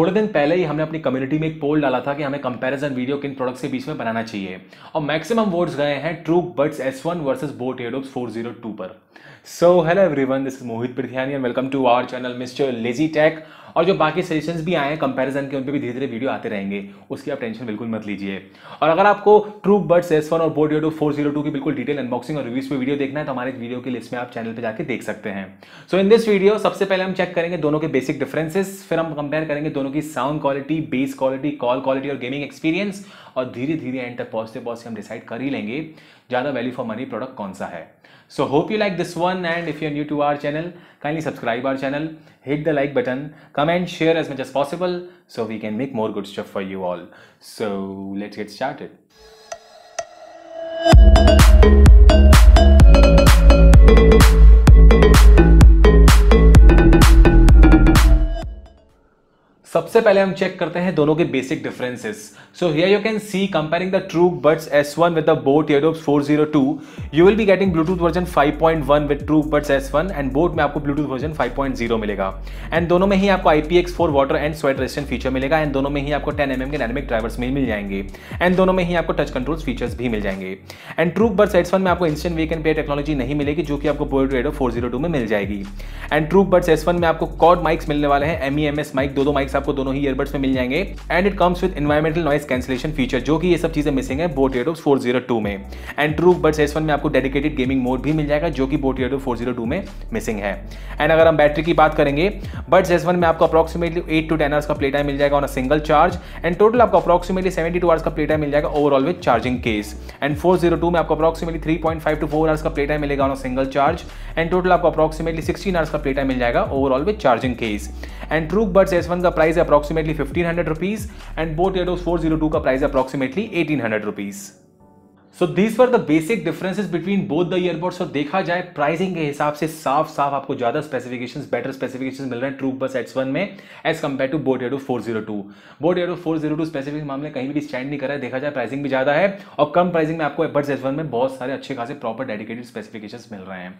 थोड़े दिन पहले ही हमने अपनी कम्युनिटी में एक पोल डाला था कि हमें कंपैरिजन वीडियो किन प्रोडक्ट्स के बीच में बनाना चाहिए और मैक्सिमम वोट्स गए हैं true buds S one versus boat airdopes four zero two पर so hello everyone this is Mohit Prathiyani and welcome to our channel mister lazy tech और जो बाकी सजेशन भी आए हैं कंपेरिजन के उन पर भी धीरे धीरे वीडियो आते रहेंगे उसकी आप टेंशन बिल्कुल मत लीजिए और अगर आपको ट्रू बर्ड्स एस वन और बोर्ड योडो फोर जीरो टू की बिल्कुल डिटेल अनबॉक्सिंग और रिव्यूज पे वीडियो देखना है तो हमारे वीडियो की लिस्ट में आप चैनल पर जाकर देख सकते हैं सो इन दिस वीडियो सबसे पहले हम चेक करेंगे दोनों के बेसिक डिफरेंसेस फिर हम कंपेयर करेंगे दोनों की sound quality bass quality call quality और गेमिंग एक्सपीरियंस और धीरे धीरे एंड तक पहुंचते पहुंचते हम डिसाइड कर ही लेंगे ज़्यादा वैल्यू फॉर मनी प्रोडक्ट कौन सा है So hope you like this one and if you're new to our channel, kindly subscribe our channel, hit the like button, comment, share as much as possible so we can make more good stuff for you all. So let's get started. सबसे पहले हम check करते हैं दोनों के basic differences so here you can see comparing the true buds S one with the boat zero two you will be getting Bluetooth version 5.1 with true buds S one and boat में आपको Bluetooth version 5.0 मिलेगा and दोनों में ही आपको I P X four water and sweat resistant feature मिलेगा and दोनों में ही आपको टेन एम एम के डायनेमिक ड्राइवर्स मिल मिल जाएंगे एंड दोनों में ही आपको टच कंट्रोल फीचर्स भी मिल जाएंगे and true buds S one में आपको instant wake n pair technology नहीं मिलेगी जो कि आपको बोट एडोप फोर में मिल जाएगी and true buds S one में आपको कॉड माइक्स मिलने वाले हैं M E M S mic दो दो माइक्स आपको दोनों ही ईयरबड्स में मिल जाएंगे and it comes with environmental noise cancellation feature जो कि ये सब चीज़ें मिसिंग है boat air four zero two में and true buds S one में आपको डेडिकेटेड गेमिंग मोड भी मिल जाएगा जो कि boat air four zero two में मिसिंग है एंड अगर हम बैटरी की बात करेंगे बट्स एस वन में आपको approximately eight to ten hours का प्ले टाइम मिल जाएगा on a single charge and total आपको अप्रॉक्सीमेटली सेवेंटी टू आवर्स का प्ले टाइम मिल जाएगा overall with charging case and four zero two में आपको approximately three point five to four hours का प्ले टाइम मिलेगा on a single charge and total आपको approximately sixteen hours का play time मिल जाएगा overall with charging case and Truke buds S one का price price है approximately fifteen hundred rupees and boat airdopes four zero two का price है approximately eighteen hundred rupees so these for the basic differences between both the earbuds और देखा जाए pricing के हिसाब से साफ साफ आपको ज्यादा स्पेसिफिकेशंस बेटर स्पेसिफिकेशंस मिल रहे हैं ट्रूक बस एट्स वन में एज कम्पेयर टू बोट एडो फोर जीरो टू बोट एडो फोर जीरो टू स्पेसिफिक मामले कहीं भी स्टैंड नहीं करा है देखा जाए प्राइसिंग भी ज्यादा है और कम प्राइसिंग में आपको बट्स एस वन में बहुत सारे अच्छे खासे प्रॉपर डेडिकेटेड स्पेसिफिकेशन मिल रहे हैं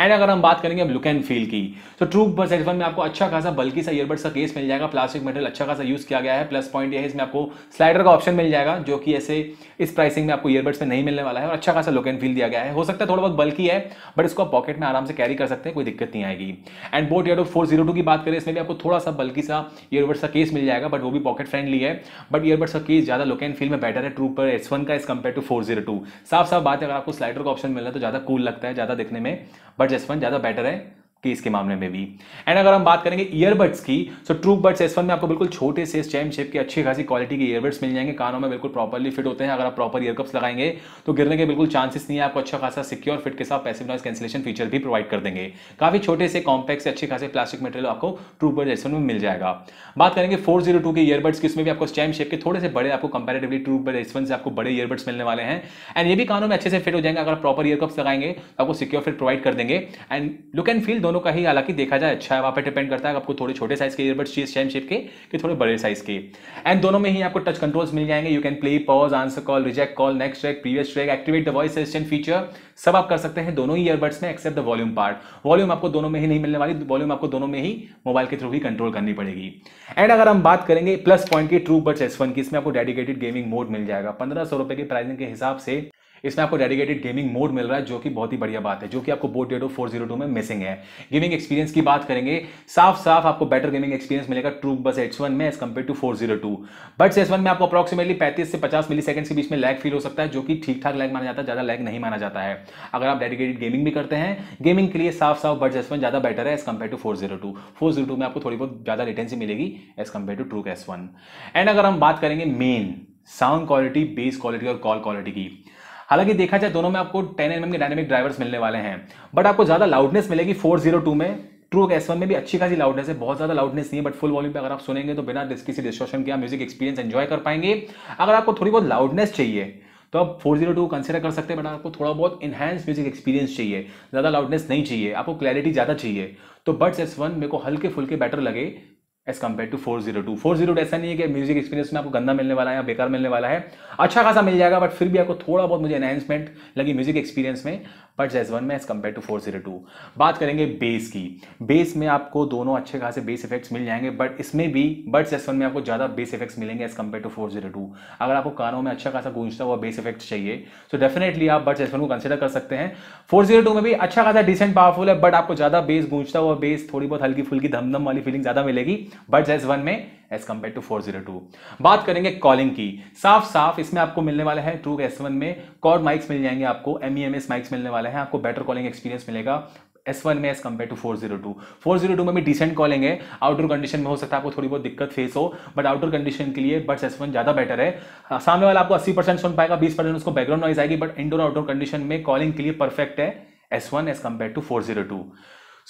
एंड अगर हम बात करेंगे लुक एंड फील की तो ट्रूक बस एस वन में आपको अच्छा खासा बल्कि सा ईयरबड्स का केस मिल जाएगा प्लास्टिक मटेरियल अच्छा खासा यूज किया गया है प्लस पॉइंट यह है इसमें आपको स्लाइडर का ऑप्शन मिल जाएगा जो कि ऐसे इस प्राइसिंग में आपको ईयरबड्स में नहीं मिलने वाला है और अच्छा खासा लुक एंड फील दिया गया है हो सकता है थोड़ा बहुत बल्कि है बट इसको आप पॉकेट में आराम से कैरी कर सकते हैं कोई दिक्कत नहीं आएगी and boat air four zero two की बात करें इसमें भी आपको थोड़ा सा बल्कि सा ईयरबड्स का केस मिल जाएगा बट वो भी पॉकेट फ्रेंडली है बट ईयरबड्स का केस ज्यादा लुक एंड फील में बेटर है ट्रू पर एस वन का as compare to four zero two साफ साफ बात है अगर आपको स्लाइडर का ऑप्शन मिल रहा है तो ज्यादा कूल लगता है ज्यादा दिखने में बट एस वन ज्यादा बेटर है केस के मामले में भी एंड अगर हम बात करेंगे ईयरबड्स की सो ट्रू बड्स एस में आपको बिल्कुल छोटे से चैम शेप के अच्छी खासी क्वालिटी के ईयरबड्स मिल जाएंगे कानों में बिल्कुल प्रॉपरली फिट होते हैं अगर आप प्रॉपर ईयरकप्स लगाएंगे तो गिरने के बिल्कुल चांसेस नहीं है आपको अच्छा खासा सिक्योर फिट के साथ पैसिव नॉइस कैंसिलेशन फीचर भी प्रोवाइड कर देंगे काफी छोटे से कॉम्पैक्स से अच्छे खासे प्लास्टिक मटेरियल आपको ट्रू बड्स एस में मिल जाएगा बात करेंगे फोर जीरो टू के ईयरबड्स की इसमें भी आपको स्टैम शेप के थोड़े से बड़े आपको कंपेरेटिवली ट्रू बड एस से आपको बड़े ईयरबड्स मिलने वाले हैं एंड ये भी कानों में अच्छे से फिट हो जाएंगे अगर प्रॉपर ईयरकप्स लगाएंगे तो आपको सिक्योर फिट प्रोवाइड कर देंगे एंड लुक एंड फील दोनों का ही हालांकि देखा जाए अच्छा है वहाँ पर डिपेंड करता है आपको थोड़े छोटे साइज के ईयरबड्स चाहिए सेम शेप के कि थोड़े बड़े साइज के एंड दोनों में ही आपको टच कंट्रोल्स मिल जाएंगे you can play pause answer call reject call next track previous track activate the voice assistant feature सब आप कर सकते हैं दोनों ही ईयरबड्स में except the volume part volume आपको दोनों में ही नहीं मिलने वाली वॉल्यूम आपको दोनों में ही मोबाइल के थ्रू ही कंट्रोल करनी पड़ेगी एंड अगर हम बात करेंगे प्लस पॉइंट की ट्रू बड्स एस की इसमें आपको डेडिकेटेड गेमिंग मोड मिल जाएगा पंद्रह सौ रुपए की प्राइसिंग के हिसाब से इसमें आपको डेडिकेटेड गेमिंग मोड मिल रहा है जो कि बहुत ही बढ़िया बात है जो कि आपको बोट डेटो फोर जीरो टू में मिसिंग है गेमिंग एक्सपीरियंस की बात करेंगे साफ साफ आपको बेटर गेमिंग एक्सपीरियंस मिलेगा ट्रू बस एच वन में as compare to four zero two but S one में आपको अप्रॉक्सिमेटली पैंतीस से पचास मिली सेकंड के बीच में लैग फील हो सकता है जो कि ठीक ठाक लैग माना जाता है ज़्यादा लैग नहीं माना जाता है अगर आप डेडिकेटेड गेमिंग भी करते हैं गेमिंग के लिए साफ साफ बट एस वन ज़्यादा बेटर है as compare to four zero two four zero two में आपको थोड़ी बहुत ज़्यादा लेटेंसी मिलेगी as compare to true S one and अगर हम बात करेंगे main sound quality bass quality और कॉल क्वालिटी की हालांकि देखा जाए दोनों में आपको टेन एम के डायनेमिक ड्राइवर्स मिलने वाले हैं बट आपको ज़्यादा लाउडनेस मिलेगी फोर जीरो टू में ट्रू एस वन में भी अच्छी खासी लाउडनेस है बहुत ज्यादा लाउडनेस नहीं है बट फुल वॉल्यूम पे अगर आप सुनेंगे तो बिना किसी डिस्कशन के आप म्यूजिक एक्सपीरियंस एंजॉय कर पाएंगे अगर आपको थोड़ी बहुत लाउडनेस चाहिए तो आप फोर जीरो टू कंसिडर कर सकते हैं बट आपको थोड़ा बहुत इनहेंस म्यूजिक एक्सपीरियंस चाहिए ज़्यादा लाउडनेस नहीं चाहिए आपको क्लैरिटी ज़्यादा चाहिए तो बट्स एस वन मेरे को हल्के फुल्के बेटर लगे as compare to four zero two four zero two ऐसा नहीं है कि म्यूजिक एक्सपीरियंस में आपको गंदा मिलने वाला है या बेकार मिलने वाला है अच्छा खासा मिल जाएगा बट फिर भी आपको थोड़ा बहुत मुझे एनहेंसमेंट लगी म्यूजिक एक्सपीरियंस में बट जेस वन में as compare to four zero two बात करेंगे बेस की बेस में आपको दोनों अच्छे खासे बेस इफेक्ट्स मिल जाएंगे बट इसमें भी बट जेस वन में आपको ज़्यादा बेस इफेक्ट्स मिलेंगे as compare to four zero two अगर आपको कानों में अच्छा खासा गूंजता हुआ बेस इफेक्ट्स चाहिए तो डेफिनेटली आप बट जेस वन को कंसिडर कर सकते हैं फोर जीरो टू में भी अच्छा खासा डिसेंट पावरफुल है बट आपको ज़्यादा बेस गूंजता हुआ बेस थोड़ी बहुत हल्की फुल्की धमधम वाली फीलिंग ज़्यादा मिलेगी बट जेस वन में as compare to four zero two बात करेंगे कॉलिंग की साफ साफ इसमें आपको मिलने वाला है ट्रू एस वन में कॉर्ड माइक्स मिल जाएंगे आपको M E M S mics मिलने वाले वाला है आपको बेटर कॉलिंग एक्सपीरियंस मिलेगा एस वन में as compare to four zero two four zero two में भी डिसेंट कॉलिंग है आउटडोर कंडीशन में हो सकता है आपको थोड़ी बहुत दिक्कत फेस हो बट आउटडोर कंडीशन के लिए बट्स एस वन ज़्यादा बेटर है हाँ, सामने वाला आपको अस्सी परसेंट सुन पाएगा बीस परसेंट उसको बैकग्राउंड नॉइज आएगी बट इंडोर आउटडोर कंडीशन में कॉलिंग के लिए परफेक्ट है S one as compare to four zero two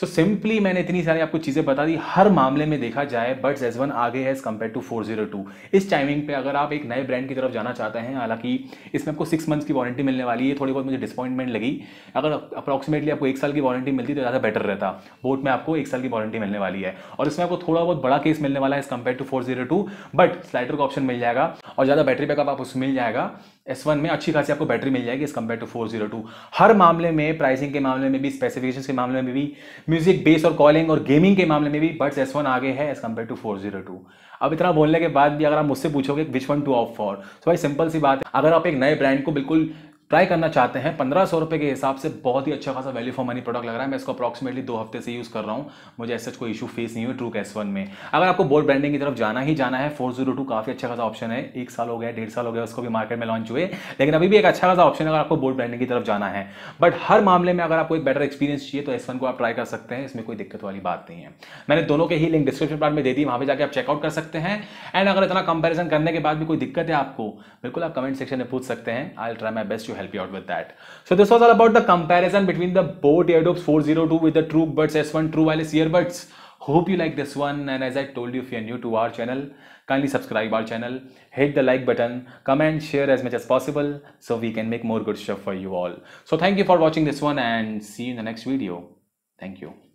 so so, simply मैंने इतनी सारी आपको चीज़ें बता दी हर मामले में देखा जाए बट एज वन आगे है as compare to four zero two इस टाइमिंग पे अगर आप एक नए ब्रांड की तरफ जाना चाहते हैं हालांकि इसमें आपको सिक्स मंथ्स की वारंटी मिलने वाली है थोड़ी बहुत मुझे डिसअपॉइंटमेंट लगी अगर अप्रॉक्सीमेटली आपको एक साल की वारंटी मिलती तो ज़्यादा बेटर रहता बोट में आपको एक साल की वारंटी मिलने वाली है और इसमें आपको थोड़ा बहुत बड़ा केस मिलने वाला है as compare to four zero two but slider का ऑप्शन मिल जाएगा और ज़्यादा बैटरी बैकअप आप उसमें मिल जाएगा एस वन में अच्छी खासी आपको बैटरी मिल जाएगी as compare to four zero two हर मामले में प्राइसिंग के मामले में भी स्पेसिफिकेशन के मामले में भी म्यूजिक बेस और कॉलिंग और गेमिंग के मामले में भी बट्स एस वन आगे है as compare to four zero two अब इतना बोलने के बाद भी अगर आप मुझसे पूछोगे which one to opt for तो भाई सिंपल सी बात है अगर आप एक नए ब्रांड को बिल्कुल ट्राई करना चाहते हैं पंद्रह सौ रुपये के हिसाब से बहुत ही अच्छा खासा वैल्यू फॉर मनी प्रोडक्ट लग रहा है मैं इसको अप्रॉक्सिमेटली दो हफ्ते से यूज़ कर रहा हूँ मुझे ऐसे कोई इशू फेस नहीं हुई ट्रू कैस वन में अगर आपको बोल्ड ब्रांडिंग की तरफ जाना ही जाना है फोर जीरो टू काफ़ी अच्छा खासा ऑप्शन है एक साल हो गया डेढ़ साल हो गया उसको भी मार्केट में लॉन्च हुए लेकिन अभी भी एक अच्छा खासा ऑप्शन है अगर आपको बोल्ड ब्रांडिंग की तरफ जाना है बट हर मामले में अगर आपको एक बेटर एक्सपीरियंस चाहिए तो एस को आप ट्राई कर सकते हैं इसमें कोई दिक्कत वाली बात नहीं है मैंने दोनों के ही लिंक डिस्क्रिप्शन पार्ट में दे दी वहाँ पर जाकर आप चेकआउट कर सकते हैं एंड अगर इतना कंपेरिजन करने के बाद भी कोई दिक्कत है आपको बिल्कुल आप कमेंट सेक्शन में पूछ सकते हैं I try my best help you out with that. So this was all about the comparison between the Bose AirDots 402 with the True Buds S1 True Wireless Earbuds. Hope you like this one and as I told you if you are new to our channel, kindly subscribe our channel, hit the like button, comment, share as much as possible so we can make more good stuff for you all. So thank you for watching this one and see you in the next video. Thank you.